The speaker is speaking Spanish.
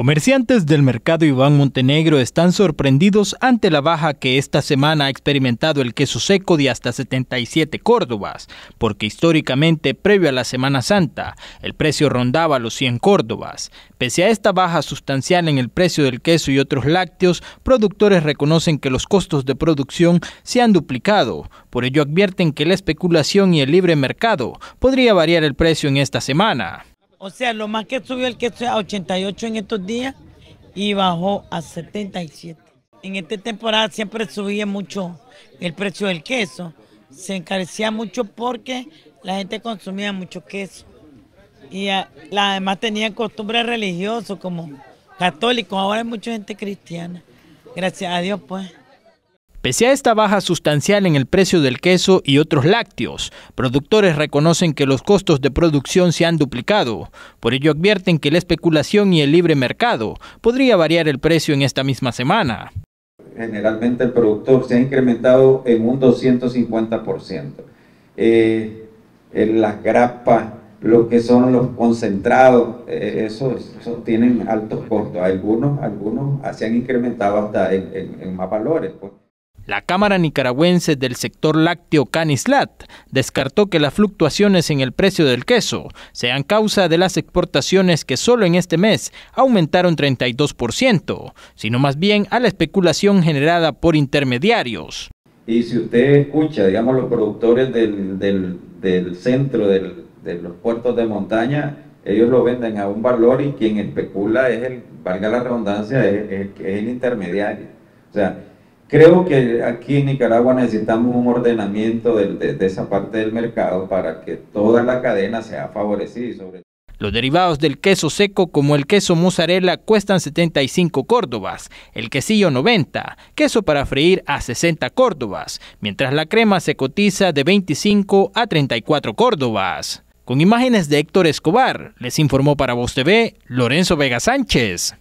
Comerciantes del mercado Iván Montenegro están sorprendidos ante la baja que esta semana ha experimentado el queso seco de hasta 77 córdobas, porque históricamente previo a la Semana Santa el precio rondaba los 100 córdobas. Pese a esta baja sustancial en el precio del queso y otros lácteos, productores reconocen que los costos de producción se han duplicado, por ello advierten que la especulación y el libre mercado podría variar el precio en esta semana. O sea, lo más que subió el queso es a 88 en estos días y bajó a 77. En esta temporada siempre subía mucho el precio del queso. Se encarecía mucho porque la gente consumía mucho queso. Y ah, además tenían costumbres religiosos, como católicos. Ahora hay mucha gente cristiana. Gracias a Dios, pues. Pese a esta baja sustancial en el precio del queso y otros lácteos, productores reconocen que los costos de producción se han duplicado. Por ello advierten que la especulación y el libre mercado podría variar el precio en esta misma semana. Generalmente el productor se ha incrementado en un 250%. Eh, en las grapas, lo que son los concentrados, eh, esos, tienen altos costos. Algunos, algunos se han incrementado hasta en, más valores. Pues. La Cámara Nicaragüense del sector lácteo Canislat descartó que las fluctuaciones en el precio del queso sean causa de las exportaciones que solo en este mes aumentaron 32%, sino más bien a la especulación generada por intermediarios. Y si usted escucha, digamos, los productores del, centro de los puertos de montaña, ellos lo venden a un valor y quien especula es el, valga la redundancia, es, es el intermediario. O sea, Creo que aquí en Nicaragua necesitamos un ordenamiento de, esa parte del mercado para que toda la cadena sea favorecida. Los derivados del queso seco como el queso mozzarella cuestan 75 córdobas, el quesillo 90, queso para freír a 60 córdobas, mientras la crema se cotiza de 25 a 34 córdobas. Con imágenes de Héctor Escobar, les informó para Voz TV Lorenzo Vega Sánchez.